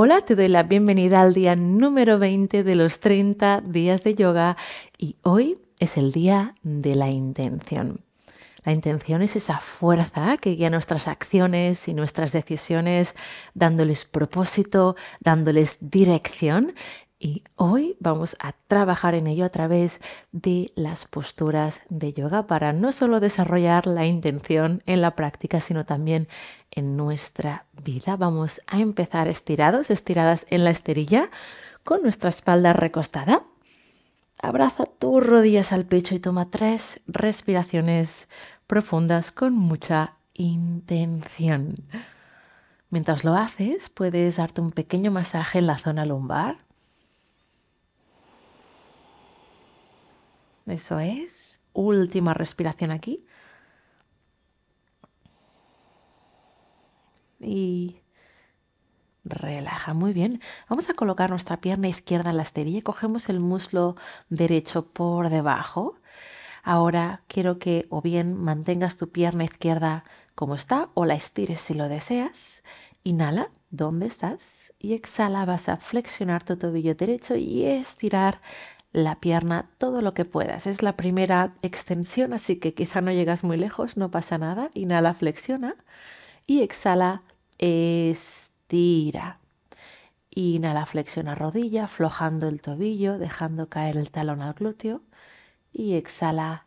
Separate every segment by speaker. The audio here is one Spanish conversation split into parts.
Speaker 1: Hola, te doy la bienvenida al día número 20 de los 30 días de yoga y hoy es el día de la intención. La intención es esa fuerza que guía nuestras acciones y nuestras decisiones, dándoles propósito, dándoles dirección. Y hoy vamos a trabajar en ello a través de las posturas de yoga para no solo desarrollar la intención en la práctica, sino también en nuestra vida. Vamos a empezar estirados, estiradas en la esterilla, con nuestra espalda recostada. Abraza tus rodillas al pecho y toma tres respiraciones profundas con mucha intención. Mientras lo haces, puedes darte un pequeño masaje en la zona lumbar. Eso es. Última respiración aquí. y relaja. Muy bien. Vamos a colocar nuestra pierna izquierda en la esterilla y cogemos el muslo derecho por debajo. Ahora quiero que o bien mantengas tu pierna izquierda como está o la estires si lo deseas. Inhala, ¿dónde estás? Y exhala, vas a flexionar tu tobillo derecho y estirar la pierna todo lo que puedas. Es la primera extensión, así que quizá no llegas muy lejos, no pasa nada. Inhala, flexiona y exhala, estira. Inhala, flexiona rodilla, aflojando el tobillo, dejando caer el talón al glúteo. Y exhala,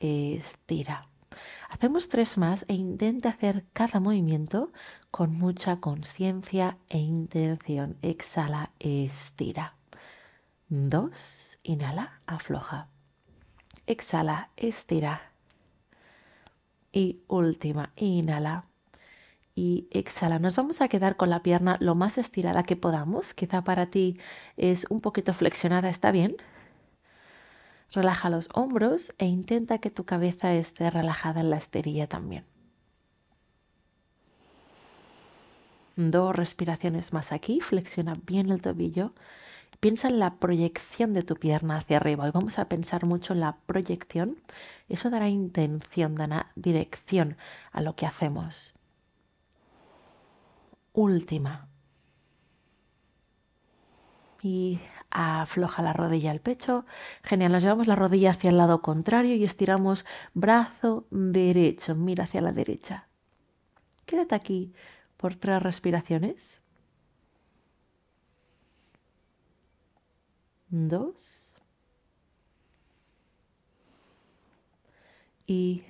Speaker 1: estira. Hacemos tres más e intenta hacer cada movimiento con mucha conciencia e intención. Exhala, estira. Dos, inhala, afloja. Exhala, estira. Y última, inhala, y exhala. Nos vamos a quedar con la pierna lo más estirada que podamos. Quizá para ti es un poquito flexionada, está bien. Relaja los hombros e intenta que tu cabeza esté relajada en la esterilla también. Dos respiraciones más aquí, flexiona bien el tobillo. Piensa en la proyección de tu pierna hacia arriba. Hoy vamos a pensar mucho en la proyección. Eso dará intención, dará dirección a lo que hacemos última. Y afloja la rodilla al pecho. Genial, nos llevamos la rodilla hacia el lado contrario y estiramos brazo derecho. Mira hacia la derecha. Quédate aquí por tres respiraciones. Dos. Y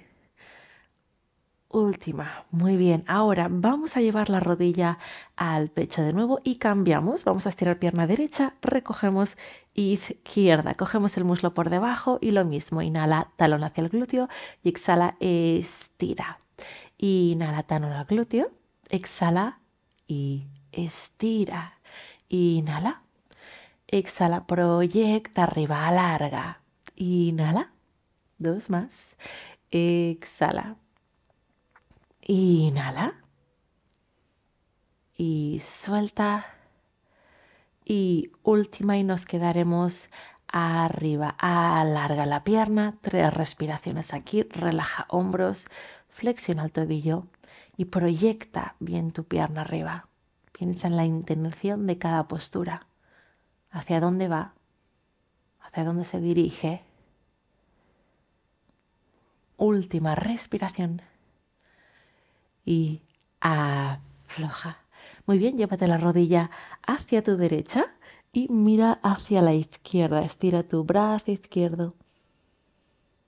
Speaker 1: última. Muy bien, ahora vamos a llevar la rodilla al pecho de nuevo y cambiamos. Vamos a estirar pierna derecha, recogemos izquierda. Cogemos el muslo por debajo y lo mismo. Inhala, talón hacia el glúteo y exhala, estira. Inhala, talón al glúteo, exhala y estira. Inhala, exhala, proyecta arriba, alarga. Inhala, dos más. Exhala, Inhala. Y suelta. Y última y nos quedaremos arriba. Alarga la pierna. Tres respiraciones aquí. Relaja hombros. Flexiona el tobillo. Y proyecta bien tu pierna arriba. Piensa en la intención de cada postura. ¿Hacia dónde va? ¿Hacia dónde se dirige? Última respiración y afloja. Muy bien, llévate la rodilla hacia tu derecha y mira hacia la izquierda. Estira tu brazo izquierdo.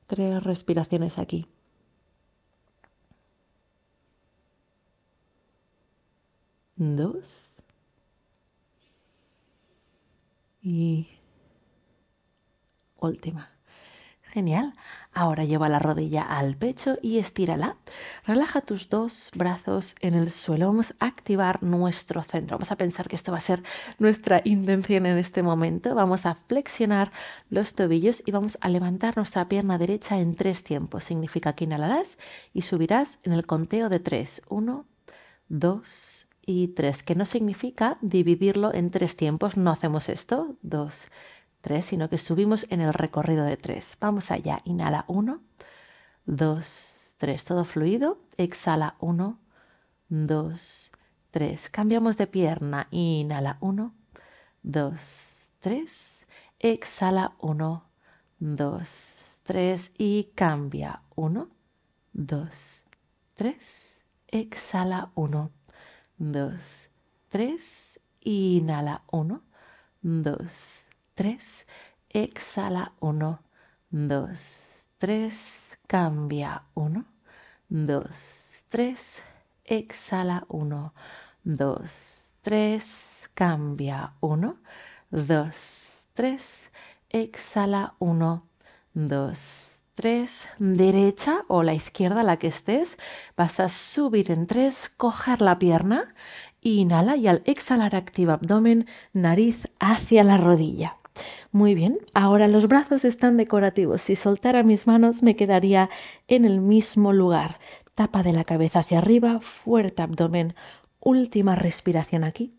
Speaker 1: Tres respiraciones aquí. Dos. Y última. Genial. Ahora lleva la rodilla al pecho y estírala. Relaja tus dos brazos en el suelo. Vamos a activar nuestro centro. Vamos a pensar que esto va a ser nuestra intención en este momento. Vamos a flexionar los tobillos y vamos a levantar nuestra pierna derecha en tres tiempos. Significa que inhalarás y subirás en el conteo de tres. Uno, dos y tres. Que no significa dividirlo en tres tiempos. No hacemos esto. Dos, 3, sino que subimos en el recorrido de 3. Vamos allá, inhala 1, 2, 3, todo fluido, exhala 1, 2, 3, cambiamos de pierna, inhala 1, 2, 3, exhala 1, 2, 3 y cambia 1, 2, 3, exhala 1, 2, 3, inhala 1, 2, 3. 3, exhala 1, 2, 3, cambia 1, 2, 3, exhala 1, 2, 3, cambia 1, 2, 3, exhala 1, 2, 3, derecha o la izquierda, la que estés, vas a subir en 3, coger la pierna, inhala y al exhalar activa abdomen, nariz hacia la rodilla. Muy bien, ahora los brazos están decorativos. Si soltara mis manos me quedaría en el mismo lugar. Tapa de la cabeza hacia arriba, fuerte abdomen. Última respiración aquí.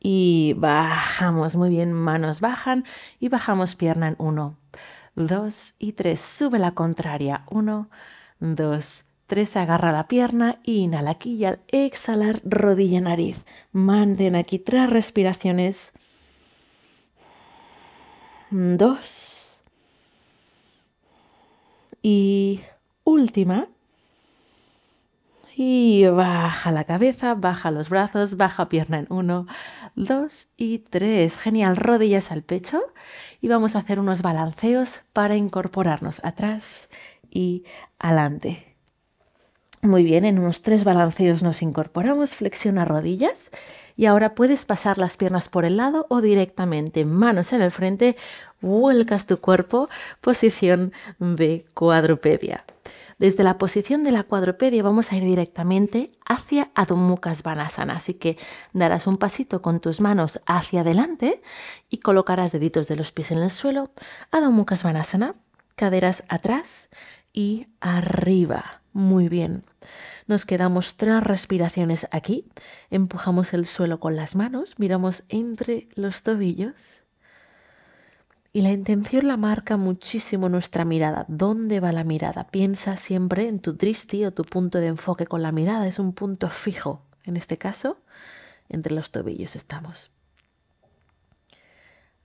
Speaker 1: Y bajamos, muy bien, manos bajan y bajamos pierna en uno, dos y tres. Sube la contraria, Uno, dos, tres. Agarra la pierna, inhala aquí y al exhalar rodilla nariz. Manden aquí tres respiraciones dos y última. Y baja la cabeza, baja los brazos, baja pierna en uno, dos y tres. Genial, rodillas al pecho y vamos a hacer unos balanceos para incorporarnos atrás y adelante. Muy bien, en unos tres balanceos nos incorporamos, flexiona rodillas y ahora puedes pasar las piernas por el lado o directamente manos en el frente, vuelcas tu cuerpo, posición de cuadrupedia. Desde la posición de la cuadrupedia vamos a ir directamente hacia Adho Mukha Svanasana, así que darás un pasito con tus manos hacia adelante y colocarás deditos de los pies en el suelo, Adho Mukha Svanasana, caderas atrás y arriba muy bien. Nos quedamos tres respiraciones aquí. Empujamos el suelo con las manos, miramos entre los tobillos. Y la intención la marca muchísimo nuestra mirada. ¿Dónde va la mirada? Piensa siempre en tu tristi o tu punto de enfoque con la mirada. Es un punto fijo. En este caso, entre los tobillos estamos.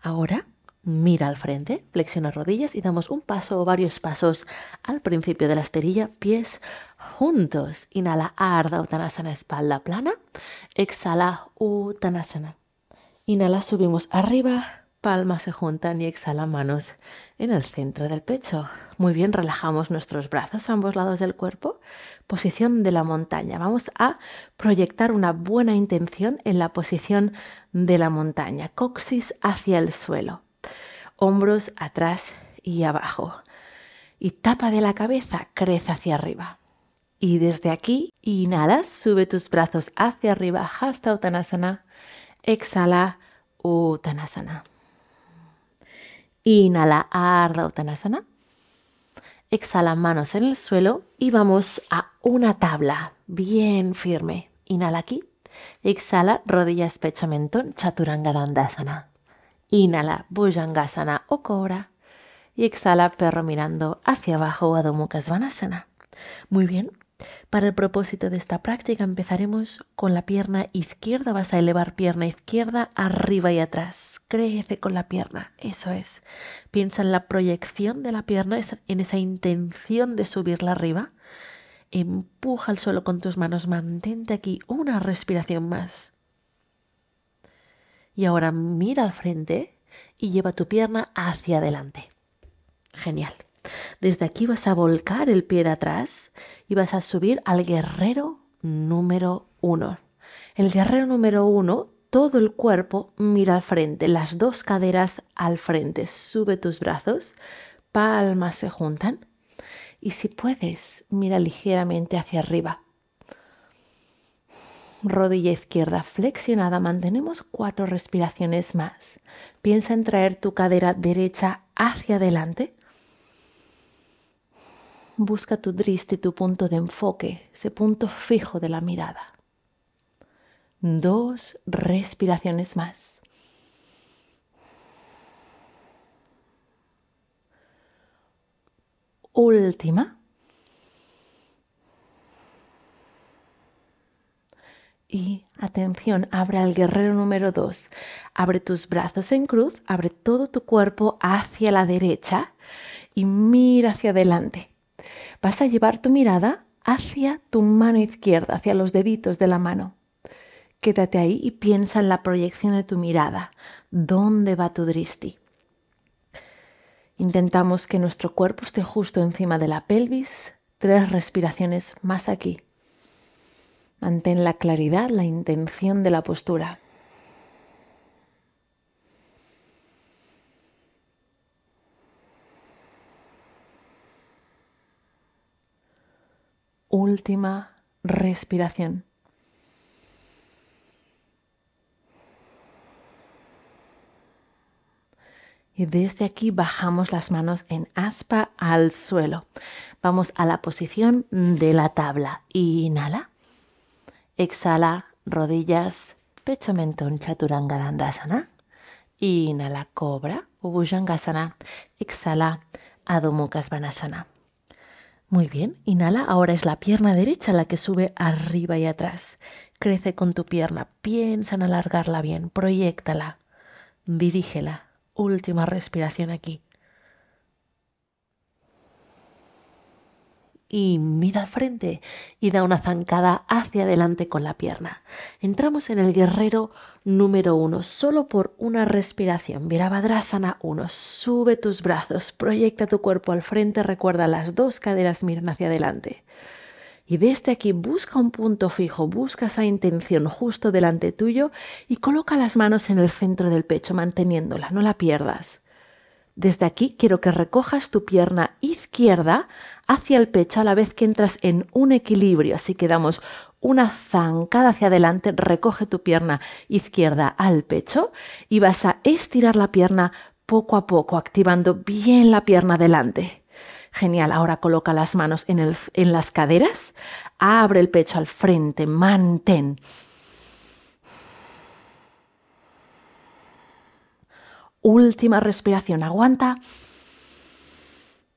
Speaker 1: Ahora Mira al frente, flexiona rodillas y damos un paso o varios pasos al principio de la esterilla, pies juntos. Inhala Ardha Uttanasana, espalda plana. Exhala Uttanasana. Inhala, subimos arriba, palmas se juntan y exhala manos en el centro del pecho. Muy bien, relajamos nuestros brazos a ambos lados del cuerpo. Posición de la montaña. Vamos a proyectar una buena intención en la posición de la montaña. Coxis hacia el suelo hombros atrás y abajo. Y tapa de la cabeza, crece hacia arriba. Y desde aquí, inhala, sube tus brazos hacia arriba hasta Uttanasana. Exhala, Uttanasana. Inhala, arda Uttanasana. Exhala, manos en el suelo y vamos a una tabla bien firme. Inhala aquí. Exhala, rodillas, pecho, mentón, chaturanga dandasana. Inhala Bhujangasana o Cobra y exhala perro mirando hacia abajo o Adho Mukha Svanasana. Muy bien. Para el propósito de esta práctica empezaremos con la pierna izquierda. Vas a elevar pierna izquierda arriba y atrás. Crece con la pierna. Eso es. Piensa en la proyección de la pierna, en esa intención de subirla arriba. Empuja el suelo con tus manos. Mantente aquí una respiración más. Y ahora mira al frente y lleva tu pierna hacia adelante. Genial. Desde aquí vas a volcar el pie de atrás y vas a subir al guerrero número uno. El guerrero número uno, todo el cuerpo mira al frente, las dos caderas al frente. Sube tus brazos, palmas se juntan y si puedes, mira ligeramente hacia arriba rodilla izquierda flexionada, mantenemos cuatro respiraciones más. Piensa en traer tu cadera derecha hacia adelante. Busca tu driste, tu punto de enfoque, ese punto fijo de la mirada. Dos respiraciones más. Última. Y atención, abre al guerrero número 2. Abre tus brazos en cruz, abre todo tu cuerpo hacia la derecha y mira hacia adelante. Vas a llevar tu mirada hacia tu mano izquierda, hacia los deditos de la mano. Quédate ahí y piensa en la proyección de tu mirada. ¿Dónde va tu dristi? Intentamos que nuestro cuerpo esté justo encima de la pelvis. Tres respiraciones más aquí. Mantén la claridad, la intención de la postura. Última respiración. Y desde aquí bajamos las manos en aspa al suelo. Vamos a la posición de la tabla. Inhala. Exhala, rodillas, pecho, mentón, chaturanga, dandasana. Inhala, cobra, ubujangasana. Exhala, svanasana, Muy bien, inhala. Ahora es la pierna derecha la que sube arriba y atrás. Crece con tu pierna. Piensa en alargarla bien. Proyectala. Dirígela. Última respiración aquí. y mira al frente y da una zancada hacia adelante con la pierna. Entramos en el guerrero número uno, solo por una respiración. Virabhadrasana 1. Sube tus brazos, proyecta tu cuerpo al frente, recuerda las dos caderas miran hacia adelante. Y desde este aquí busca un punto fijo, busca esa intención justo delante tuyo y coloca las manos en el centro del pecho manteniéndola, no la pierdas. Desde aquí quiero que recojas tu pierna izquierda hacia el pecho a la vez que entras en un equilibrio, así que damos una zancada hacia adelante, recoge tu pierna izquierda al pecho y vas a estirar la pierna poco a poco, activando bien la pierna delante. Genial, ahora coloca las manos en, en las caderas, abre el pecho al frente, mantén. Última respiración, aguanta.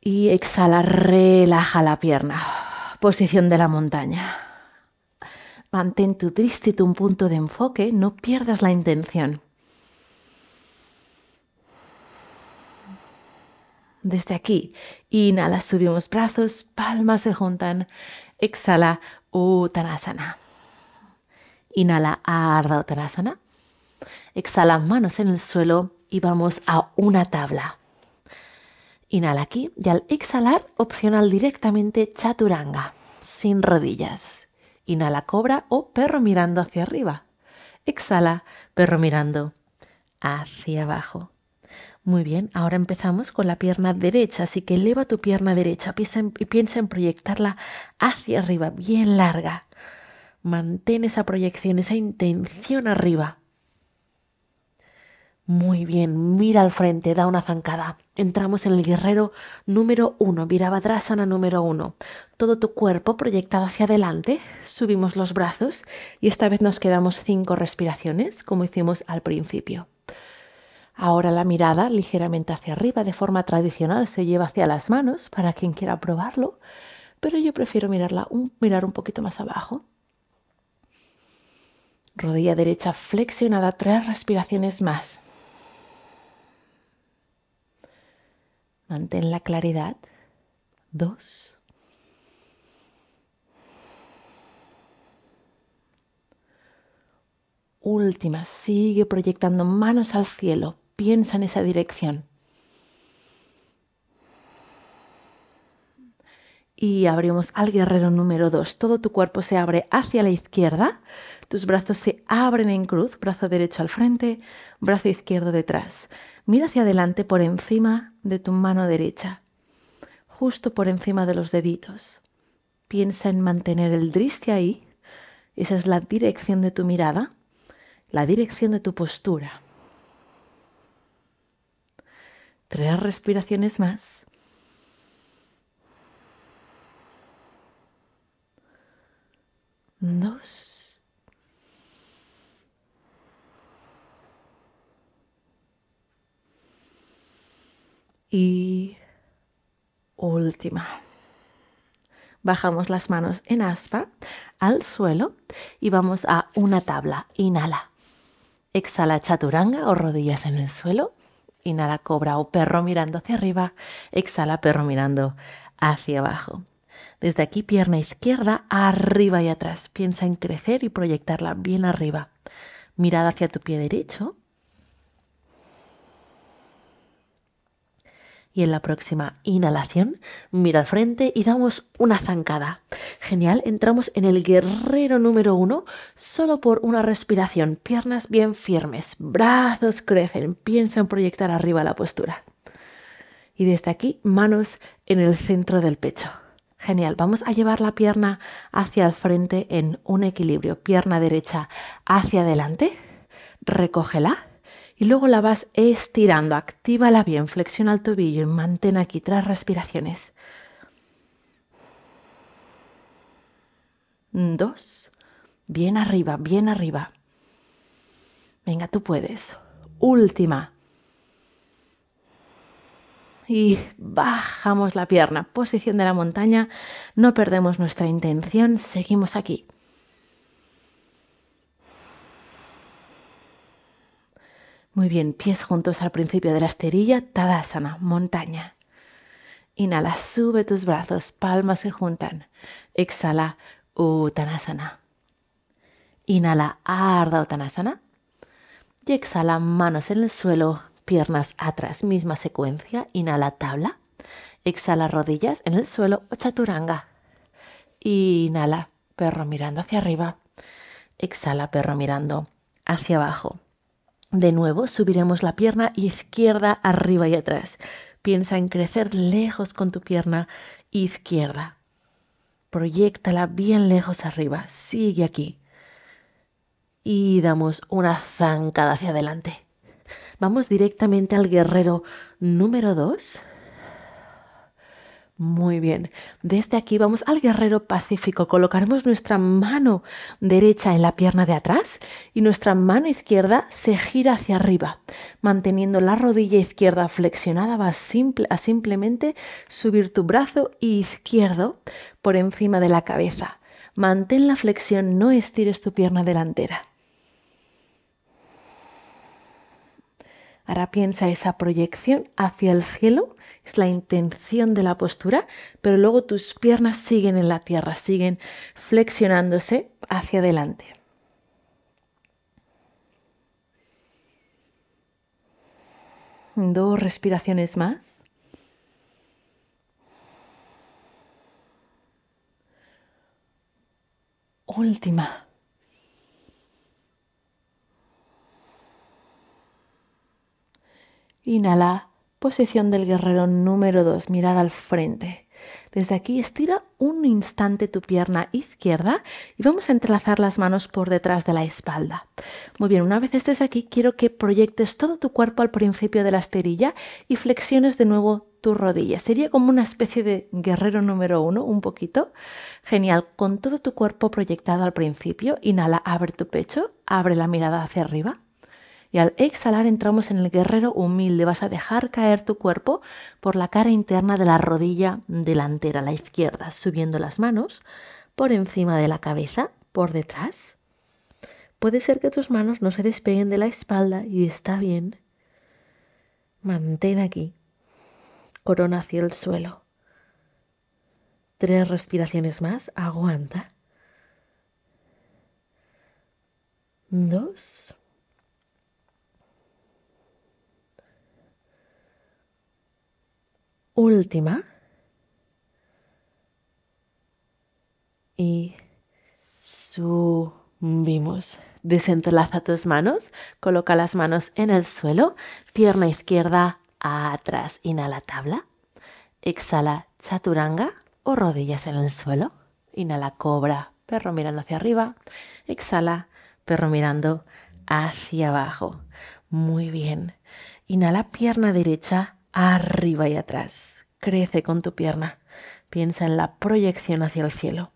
Speaker 1: Y exhala, relaja la pierna. Posición de la montaña. Mantén tu triste un punto de enfoque, no pierdas la intención. Desde aquí, inhala, subimos brazos, palmas se juntan. Exhala, Uttanasana. Inhala, Ardha Uttanasana. Exhala, manos en el suelo y vamos a una tabla. Inhala aquí y al exhalar, opcional directamente chaturanga, sin rodillas. Inhala cobra o perro mirando hacia arriba. Exhala, perro mirando hacia abajo. Muy bien, ahora empezamos con la pierna derecha, así que eleva tu pierna derecha y piensa en proyectarla hacia arriba, bien larga. Mantén esa proyección, esa intención arriba. Muy bien, mira al frente, da una zancada. Entramos en el guerrero número 1, Virabhadrasana número uno. Todo tu cuerpo proyectado hacia adelante, subimos los brazos y esta vez nos quedamos cinco respiraciones como hicimos al principio. Ahora la mirada ligeramente hacia arriba de forma tradicional se lleva hacia las manos para quien quiera probarlo, pero yo prefiero mirarla mirar un poquito más abajo. Rodilla derecha flexionada, tres respiraciones más. Mantén la claridad. Dos. Última, sigue proyectando manos al cielo. Piensa en esa dirección. y abrimos al guerrero número dos. Todo tu cuerpo se abre hacia la izquierda, tus brazos se abren en cruz, brazo derecho al frente, brazo izquierdo detrás. Mira hacia adelante por encima de tu mano derecha, justo por encima de los deditos. Piensa en mantener el driste ahí. Esa es la dirección de tu mirada, la dirección de tu postura. Tres respiraciones más. Dos. y última. Bajamos las manos en aspa al suelo y vamos a una tabla. Inhala. Exhala chaturanga o rodillas en el suelo. Inhala cobra o perro mirando hacia arriba. Exhala perro mirando hacia abajo. Desde aquí pierna izquierda arriba y atrás. Piensa en crecer y proyectarla bien arriba. Mirada hacia tu pie derecho y en la próxima inhalación mira al frente y damos una zancada. Genial, entramos en el guerrero número uno solo por una respiración, piernas bien firmes, brazos crecen, piensa en proyectar arriba la postura. Y desde aquí, manos en el centro del pecho. Genial, vamos a llevar la pierna hacia el frente en un equilibrio, pierna derecha hacia adelante, recógela y luego la vas estirando. Actívala bien, flexiona el tobillo y mantén aquí tres respiraciones. Dos. Bien arriba, bien arriba. Venga, tú puedes. Última. Y bajamos la pierna. Posición de la montaña. No perdemos nuestra intención. Seguimos aquí. Muy bien, pies juntos al principio de la esterilla, Tadasana, montaña. Inhala, sube tus brazos, palmas se juntan. Exhala, Uttanasana. Inhala, arda Uttanasana. Y exhala, manos en el suelo, piernas atrás, misma secuencia. Inhala, tabla. Exhala, rodillas en el suelo, Chaturanga. Inhala, perro mirando hacia arriba. Exhala, perro mirando hacia abajo. De nuevo, subiremos la pierna izquierda arriba y atrás. Piensa en crecer lejos con tu pierna izquierda. Proyéctala bien lejos arriba. Sigue aquí. Y damos una zancada hacia adelante. Vamos directamente al guerrero número 2. Muy bien. Desde aquí vamos al guerrero pacífico. Colocaremos nuestra mano derecha en la pierna de atrás y nuestra mano izquierda se gira hacia arriba, manteniendo la rodilla izquierda flexionada. Vas a simplemente subir tu brazo izquierdo por encima de la cabeza. Mantén la flexión, no estires tu pierna delantera. Ahora piensa esa proyección hacia el cielo, es la intención de la postura, pero luego tus piernas siguen en la tierra, siguen flexionándose hacia adelante. Dos respiraciones más. Última. Inhala, posición del guerrero número 2, mirada al frente. Desde aquí estira un instante tu pierna izquierda y vamos a entrelazar las manos por detrás de la espalda. Muy bien, una vez estés aquí quiero que proyectes todo tu cuerpo al principio de la esterilla y flexiones de nuevo tu rodilla. Sería como una especie de guerrero número uno, un poquito. Genial, con todo tu cuerpo proyectado al principio, inhala, abre tu pecho, abre la mirada hacia arriba y al exhalar entramos en el guerrero humilde. Vas a dejar caer tu cuerpo por la cara interna de la rodilla delantera, la izquierda, subiendo las manos por encima de la cabeza, por detrás. Puede ser que tus manos no se despeguen de la espalda y está bien. Mantén aquí. Corona hacia el suelo. Tres respiraciones más. Aguanta. Dos. última y subimos. Desentrelaza tus manos, coloca las manos en el suelo, pierna izquierda atrás, inhala tabla, exhala chaturanga o rodillas en el suelo, inhala cobra, perro mirando hacia arriba, exhala perro mirando hacia abajo. Muy bien. Inhala pierna derecha arriba y atrás. Crece con tu pierna. Piensa en la proyección hacia el cielo.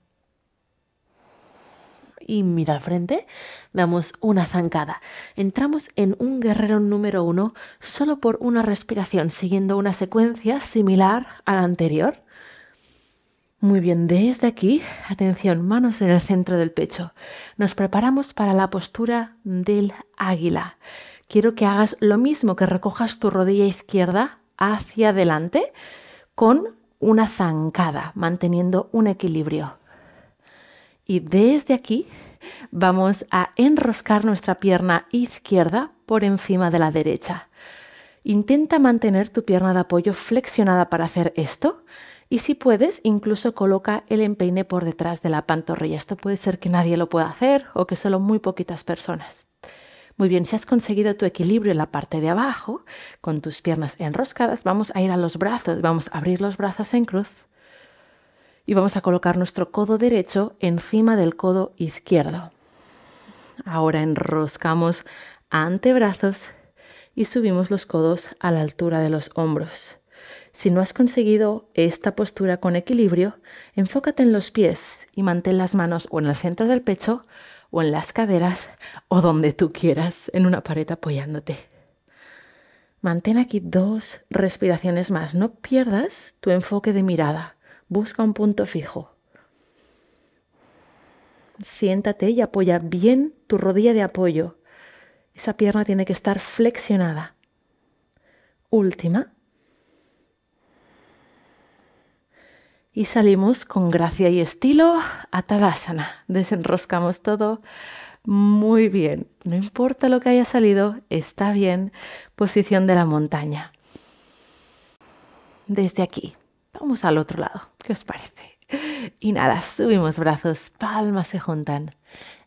Speaker 1: Y mira al frente, damos una zancada. Entramos en un guerrero número uno solo por una respiración, siguiendo una secuencia similar a la anterior. Muy bien, desde aquí, atención, manos en el centro del pecho. Nos preparamos para la postura del águila. Quiero que hagas lo mismo, que recojas tu rodilla izquierda hacia adelante con una zancada, manteniendo un equilibrio. Y desde aquí vamos a enroscar nuestra pierna izquierda por encima de la derecha. Intenta mantener tu pierna de apoyo flexionada para hacer esto y si puedes, incluso coloca el empeine por detrás de la pantorrilla. Esto puede ser que nadie lo pueda hacer o que solo muy poquitas personas. Muy bien, si has conseguido tu equilibrio en la parte de abajo, con tus piernas enroscadas, vamos a ir a los brazos, vamos a abrir los brazos en cruz y vamos a colocar nuestro codo derecho encima del codo izquierdo. Ahora enroscamos antebrazos y subimos los codos a la altura de los hombros. Si no has conseguido esta postura con equilibrio, enfócate en los pies y mantén las manos o en el centro del pecho o en las caderas o donde tú quieras, en una pared apoyándote. Mantén aquí dos respiraciones más. No pierdas tu enfoque de mirada. Busca un punto fijo. Siéntate y apoya bien tu rodilla de apoyo. Esa pierna tiene que estar flexionada. Última. y salimos con gracia y estilo a Tadasana. Desenroscamos todo muy bien. No importa lo que haya salido, está bien. Posición de la montaña. Desde aquí, vamos al otro lado. ¿Qué os parece? Inhala, subimos brazos, palmas se juntan.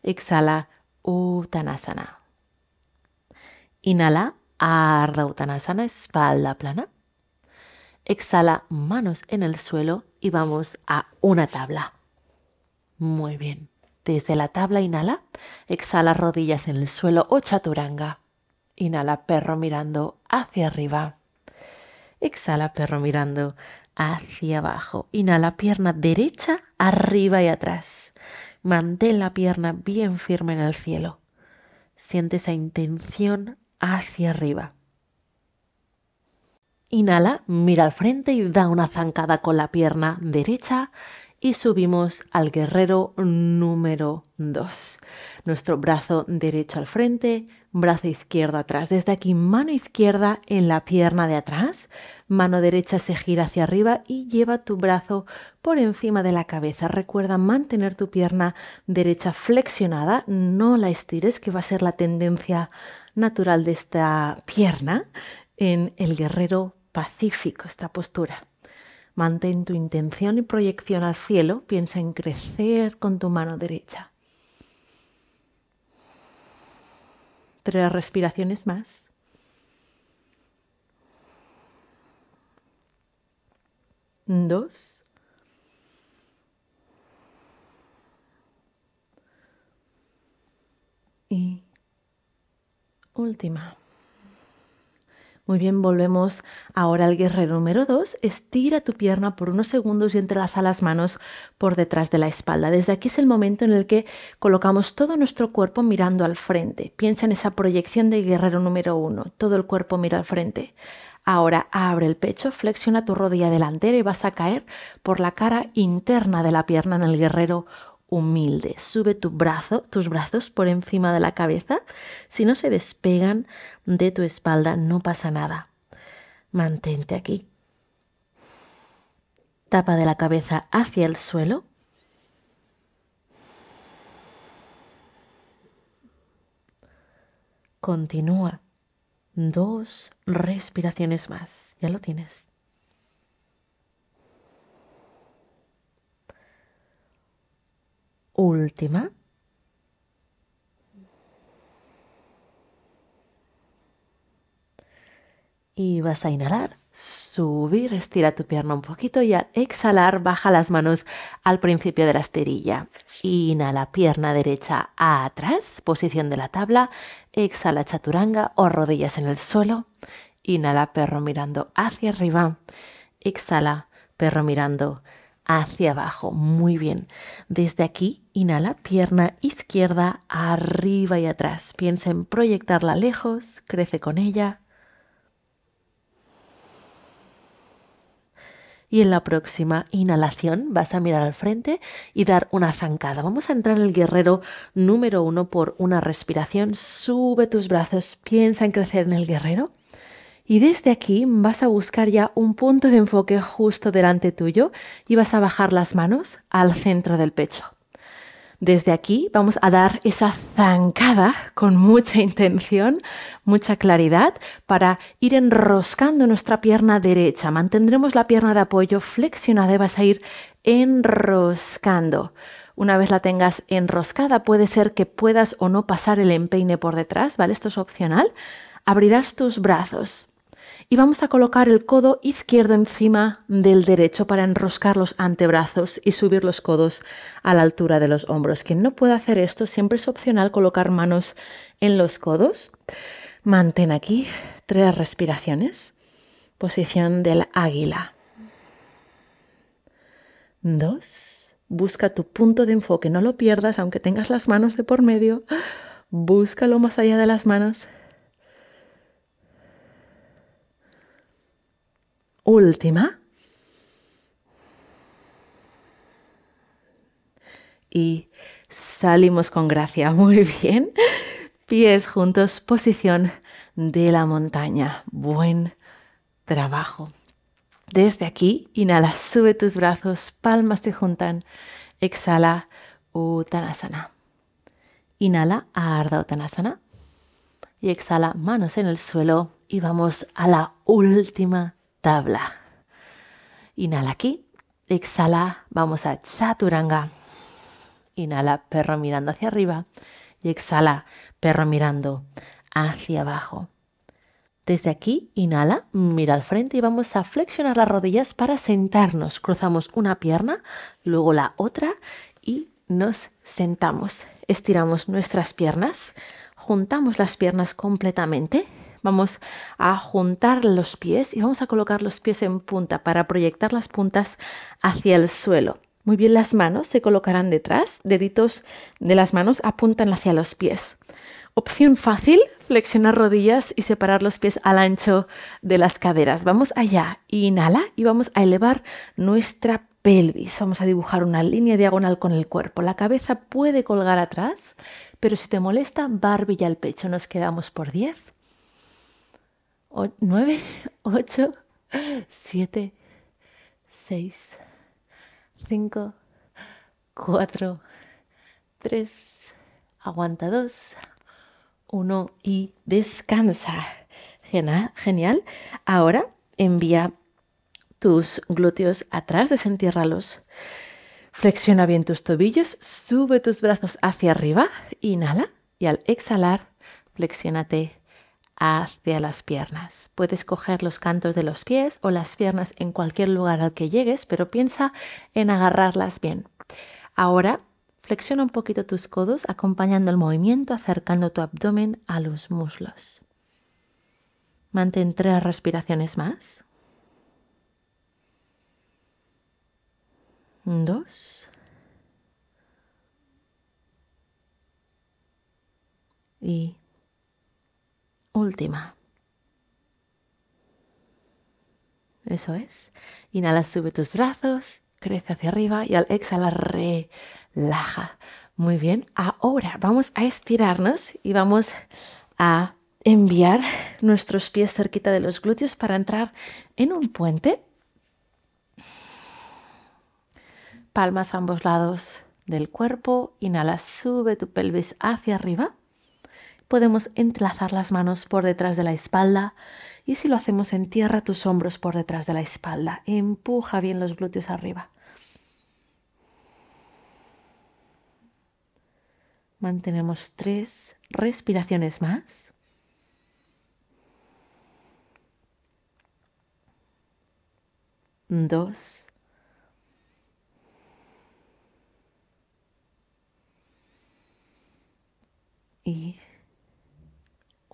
Speaker 1: Exhala, Uttanasana. Inhala, Ardha Uttanasana, espalda plana. Exhala manos en el suelo y vamos a una tabla. Muy bien. Desde la tabla inhala, exhala rodillas en el suelo o chaturanga. Inhala perro mirando hacia arriba. Exhala perro mirando hacia abajo. Inhala pierna derecha, arriba y atrás. Mantén la pierna bien firme en el cielo. Siente esa intención hacia arriba. Inhala, mira al frente y da una zancada con la pierna derecha y subimos al guerrero número 2. Nuestro brazo derecho al frente, brazo izquierdo atrás. Desde aquí, mano izquierda en la pierna de atrás, mano derecha se gira hacia arriba y lleva tu brazo por encima de la cabeza. Recuerda mantener tu pierna derecha flexionada, no la estires, que va a ser la tendencia natural de esta pierna en el guerrero pacífico esta postura. Mantén tu intención y proyección al cielo. Piensa en crecer con tu mano derecha. Tres respiraciones más. Dos. Y última. Muy bien, volvemos ahora al guerrero número 2. Estira tu pierna por unos segundos y entrelaza las manos por detrás de la espalda. Desde aquí es el momento en el que colocamos todo nuestro cuerpo mirando al frente. Piensa en esa proyección de guerrero número 1. Todo el cuerpo mira al frente. Ahora abre el pecho, flexiona tu rodilla delantera y vas a caer por la cara interna de la pierna en el guerrero humilde. Sube tu brazo, tus brazos por encima de la cabeza. Si no se despegan de tu espalda, no pasa nada. Mantente aquí. Tapa de la cabeza hacia el suelo. Continúa. Dos respiraciones más. Ya lo tienes. última. Y vas a inhalar, subir, estira tu pierna un poquito y al exhalar baja las manos al principio de la esterilla. Inhala, pierna derecha atrás, posición de la tabla. Exhala, chaturanga o rodillas en el suelo. Inhala, perro mirando hacia arriba. Exhala, perro mirando hacia abajo. Muy bien. Desde aquí, inhala, pierna izquierda arriba y atrás. Piensa en proyectarla lejos, crece con ella. Y en la próxima inhalación vas a mirar al frente y dar una zancada. Vamos a entrar en el guerrero número uno por una respiración. Sube tus brazos, piensa en crecer en el guerrero. Y desde aquí vas a buscar ya un punto de enfoque justo delante tuyo y vas a bajar las manos al centro del pecho. Desde aquí vamos a dar esa zancada con mucha intención, mucha claridad, para ir enroscando nuestra pierna derecha. Mantendremos la pierna de apoyo flexionada y vas a ir enroscando. Una vez la tengas enroscada, puede ser que puedas o no pasar el empeine por detrás, ¿vale? Esto es opcional. Abrirás tus brazos y vamos a colocar el codo izquierdo encima del derecho para enroscar los antebrazos y subir los codos a la altura de los hombros. Quien no pueda hacer esto, siempre es opcional colocar manos en los codos. Mantén aquí tres respiraciones. Posición del águila. Dos. Busca tu punto de enfoque, no lo pierdas, aunque tengas las manos de por medio. Búscalo más allá de las manos. última. Y salimos con gracia. Muy bien. Pies juntos, posición de la montaña. Buen trabajo. Desde aquí, inhala, sube tus brazos, palmas se juntan. Exhala, Uttanasana. Inhala, Ardha Uttanasana. Y exhala, manos en el suelo. Y vamos a la última tabla. Inhala aquí, exhala, vamos a chaturanga. Inhala, perro mirando hacia arriba y exhala, perro mirando hacia abajo. Desde aquí, inhala, mira al frente y vamos a flexionar las rodillas para sentarnos. Cruzamos una pierna, luego la otra y nos sentamos. Estiramos nuestras piernas, juntamos las piernas completamente Vamos a juntar los pies y vamos a colocar los pies en punta para proyectar las puntas hacia el suelo. Muy bien, las manos se colocarán detrás, deditos de las manos apuntan hacia los pies. Opción fácil, flexionar rodillas y separar los pies al ancho de las caderas. Vamos allá, inhala y vamos a elevar nuestra pelvis. Vamos a dibujar una línea diagonal con el cuerpo. La cabeza puede colgar atrás, pero si te molesta, barbilla al pecho. Nos quedamos por 10, 9, 8, 7, 6, 5, 4, 3, aguanta 2, 1 y descansa. Genial. Ahora envía tus glúteos atrás, desentiérralos. Flexiona bien tus tobillos, sube tus brazos hacia arriba, inhala y al exhalar, flexiónate hacia las piernas. Puedes coger los cantos de los pies o las piernas en cualquier lugar al que llegues, pero piensa en agarrarlas bien. Ahora flexiona un poquito tus codos acompañando el movimiento, acercando tu abdomen a los muslos. Mantén tres respiraciones más. Dos. Y última. Eso es. Inhala, sube tus brazos, crece hacia arriba y al exhalar relaja. Muy bien. Ahora vamos a estirarnos y vamos a enviar nuestros pies cerquita de los glúteos para entrar en un puente. Palmas a ambos lados del cuerpo. Inhala, sube tu pelvis hacia arriba podemos entrelazar las manos por detrás de la espalda y si lo hacemos en tierra, tus hombros por detrás de la espalda. Empuja bien los glúteos arriba. Mantenemos tres respiraciones más. Dos. Y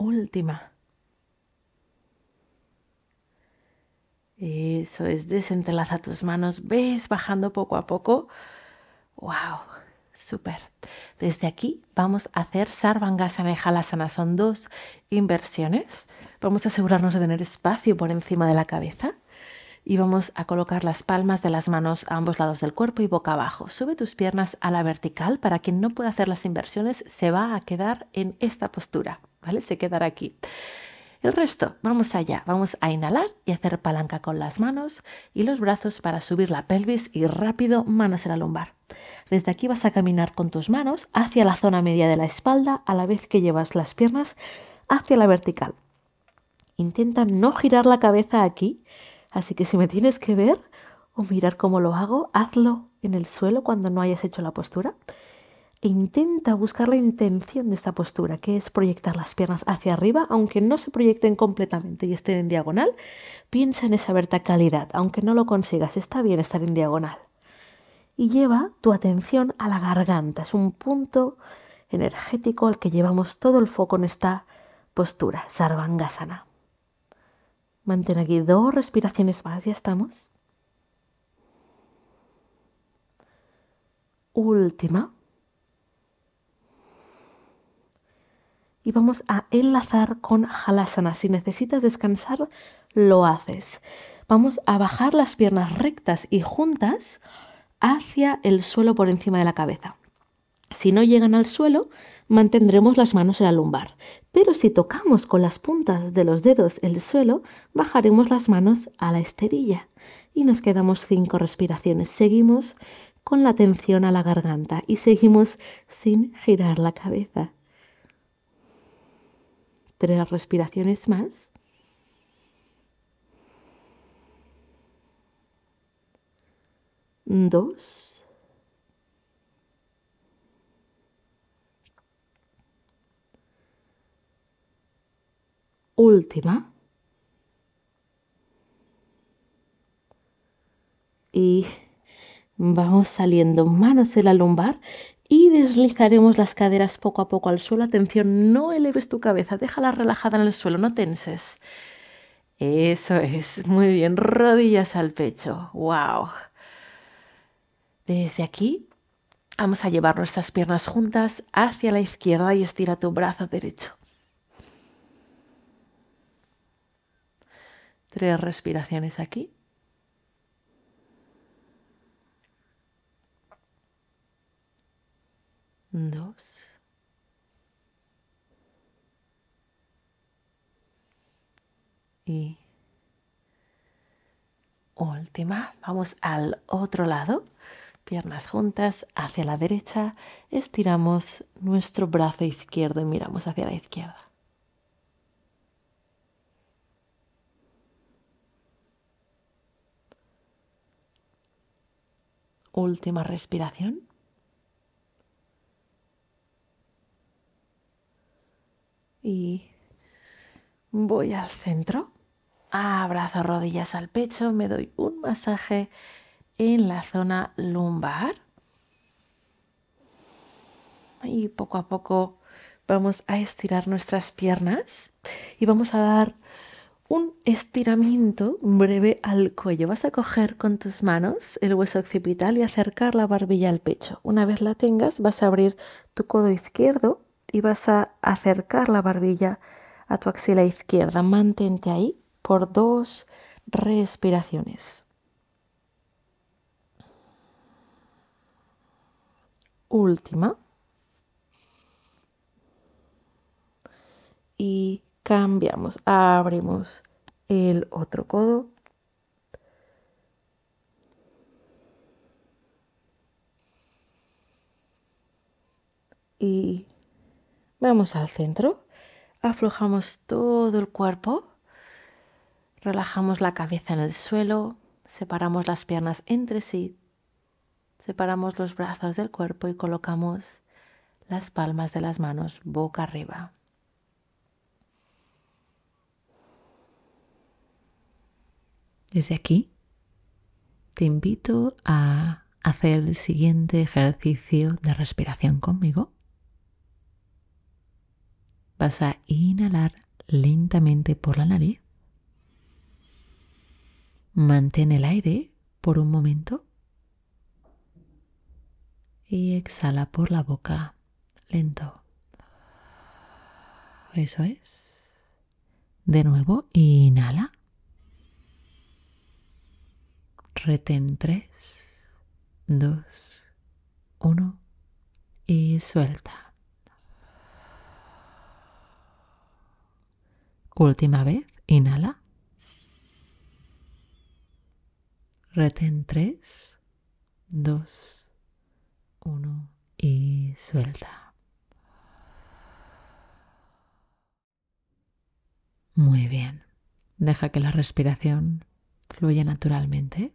Speaker 1: última. Eso es, desentelaza tus manos, ves bajando poco a poco. ¡Wow! Súper. Desde aquí vamos a hacer Sarvangasana y Halasana. Son dos inversiones. Vamos a asegurarnos de tener espacio por encima de la cabeza y vamos a colocar las palmas de las manos a ambos lados del cuerpo y boca abajo. Sube tus piernas a la vertical. Para quien no pueda hacer las inversiones, se va a quedar en esta postura. Se quedará aquí. El resto, vamos allá, vamos a inhalar y hacer palanca con las manos y los brazos para subir la pelvis y rápido manos en la lumbar. Desde aquí vas a caminar con tus manos hacia la zona media de la espalda a la vez que llevas las piernas hacia la vertical. Intenta no girar la cabeza aquí, así que si me tienes que ver o mirar cómo lo hago, hazlo en el suelo cuando no hayas hecho la postura. E intenta buscar la intención de esta postura, que es proyectar las piernas hacia arriba, aunque no se proyecten completamente y estén en diagonal. Piensa en esa calidad, aunque no lo consigas, está bien estar en diagonal. Y lleva tu atención a la garganta, es un punto energético al que llevamos todo el foco en esta postura, Sarvangasana. Mantén aquí dos respiraciones más, ya estamos. Última. y vamos a enlazar con halasana. Si necesitas descansar, lo haces. Vamos a bajar las piernas rectas y juntas hacia el suelo por encima de la cabeza. Si no llegan al suelo, mantendremos las manos en la lumbar, pero si tocamos con las puntas de los dedos el suelo, bajaremos las manos a la esterilla y nos quedamos cinco respiraciones. Seguimos con la atención a la garganta y seguimos sin girar la cabeza tres respiraciones más. Dos. Última. Y vamos saliendo manos en la lumbar y deslizaremos las caderas poco a poco al suelo. Atención, no eleves tu cabeza, déjala relajada en el suelo, no tenses. Eso es, muy bien, rodillas al pecho, wow. Desde aquí vamos a llevar nuestras piernas juntas hacia la izquierda y estira tu brazo derecho. Tres respiraciones aquí. dos, y última, vamos al otro lado, piernas juntas hacia la derecha, estiramos nuestro brazo izquierdo y miramos hacia la izquierda. Última respiración. y voy al centro, abrazo rodillas al pecho, me doy un masaje en la zona lumbar y poco a poco vamos a estirar nuestras piernas y vamos a dar un estiramiento breve al cuello. Vas a coger con tus manos el hueso occipital y acercar la barbilla al pecho. Una vez la tengas, vas a abrir tu codo izquierdo y vas a acercar la barbilla a tu axila izquierda. Mantente ahí por dos respiraciones. Última. Y cambiamos. Abrimos el otro codo. Y Vamos al centro, aflojamos todo el cuerpo, relajamos la cabeza en el suelo, separamos las piernas entre sí, separamos los brazos del cuerpo y colocamos las palmas de las manos boca arriba. Desde aquí te invito a hacer el siguiente ejercicio de respiración conmigo. Vas a inhalar lentamente por la nariz. Mantén el aire por un momento. Y exhala por la boca. Lento. Eso es. De nuevo, inhala. Retén 3, 2, 1 y suelta. Última vez, inhala. Retén 3, 2, 1 y suelta. Muy bien. Deja que la respiración fluya naturalmente.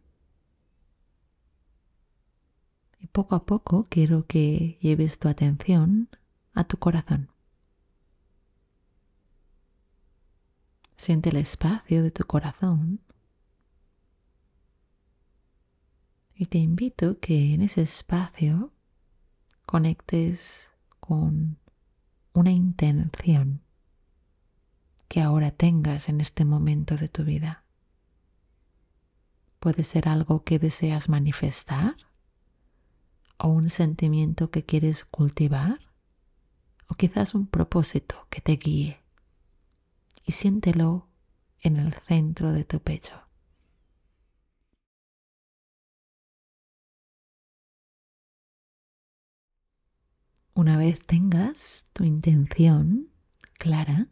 Speaker 1: Y poco a poco quiero que lleves tu atención a tu corazón. Siente el espacio de tu corazón. Y te invito que en ese espacio conectes con una intención que ahora tengas en este momento de tu vida. Puede ser algo que deseas manifestar o un sentimiento que quieres cultivar o quizás un propósito que te guíe y siéntelo en el centro de tu pecho. Una vez tengas tu intención clara,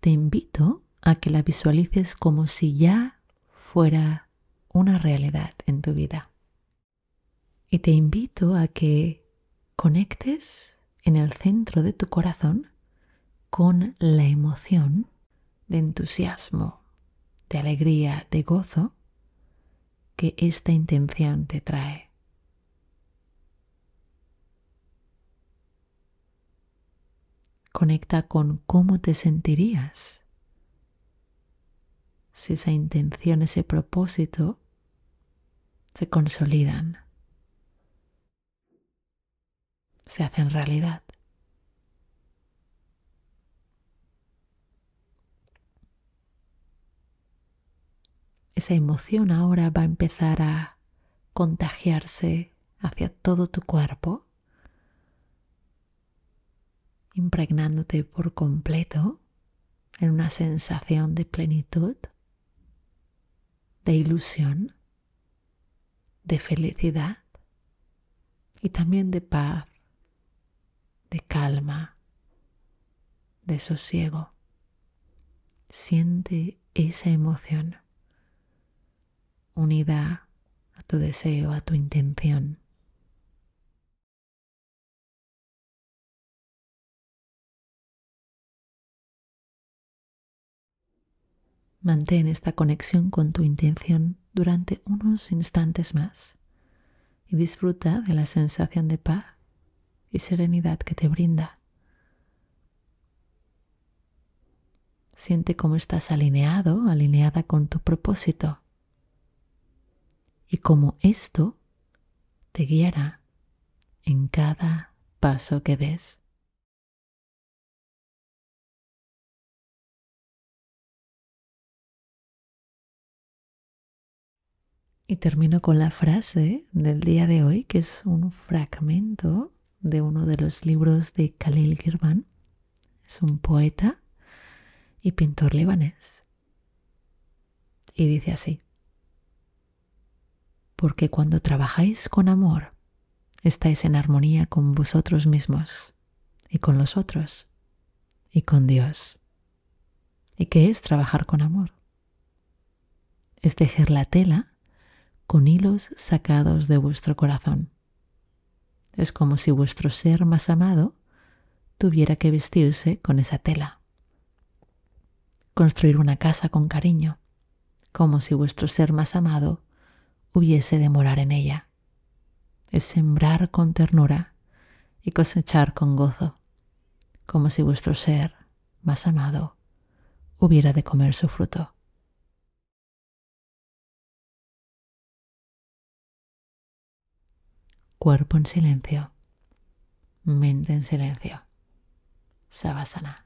Speaker 1: te invito a que la visualices como si ya fuera una realidad en tu vida. Y te invito a que conectes en el centro de tu corazón con la emoción de entusiasmo, de alegría, de gozo que esta intención te trae. Conecta con cómo te sentirías si esa intención, ese propósito se consolidan, se hacen realidad. esa emoción ahora va a empezar a contagiarse hacia todo tu cuerpo, impregnándote por completo en una sensación de plenitud, de ilusión, de felicidad y también de paz, de calma, de sosiego. Siente esa emoción unida a tu deseo, a tu intención. Mantén esta conexión con tu intención durante unos instantes más y disfruta de la sensación de paz y serenidad que te brinda. Siente cómo estás alineado, alineada con tu propósito y como esto te guiará en cada paso que des. Y termino con la frase del día de hoy, que es un fragmento de uno de los libros de Khalil Girvan. Es un poeta y pintor libanés. Y dice así porque cuando trabajáis con amor, estáis en armonía con vosotros mismos y con los otros y con Dios. ¿Y qué es trabajar con amor? Es tejer la tela con hilos sacados de vuestro corazón. Es como si vuestro ser más amado tuviera que vestirse con esa tela. Construir una casa con cariño, como si vuestro ser más amado hubiese de morar en ella. Es sembrar con ternura y cosechar con gozo, como si vuestro ser más amado hubiera de comer su fruto. Cuerpo en silencio, mente en silencio. Savasana.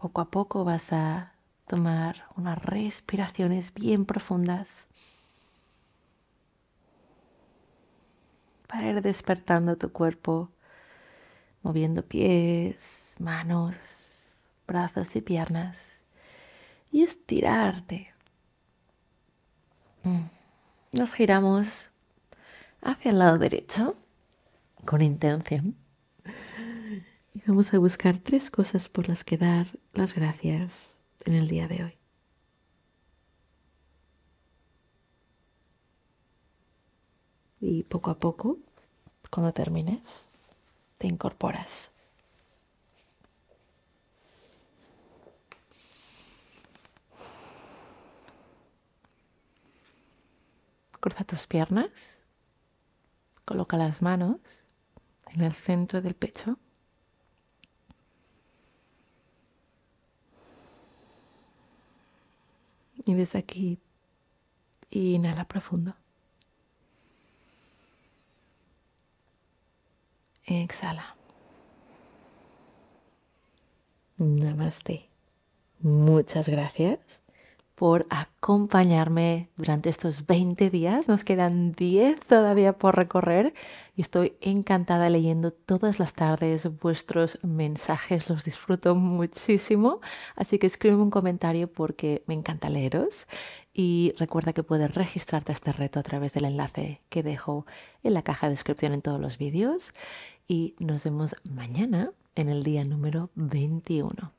Speaker 1: Poco a poco vas a tomar unas respiraciones bien profundas para ir despertando tu cuerpo, moviendo pies, manos, brazos y piernas y estirarte. Mm. Nos giramos hacia el lado derecho con intención. Vamos a buscar tres cosas por las que dar las gracias en el día de hoy. Y poco a poco, cuando termines, te incorporas. Cruza tus piernas, coloca las manos en el centro del pecho Y desde aquí, inhala profundo. Exhala. Namaste. Muchas gracias por acompañarme durante estos 20 días. Nos quedan 10 todavía por recorrer y estoy encantada leyendo todas las tardes vuestros mensajes. Los disfruto muchísimo. Así que escríbeme un comentario porque me encanta leeros. Y recuerda que puedes registrarte a este reto a través del enlace que dejo en la caja de descripción en todos los vídeos. Y nos vemos mañana en el día número 21.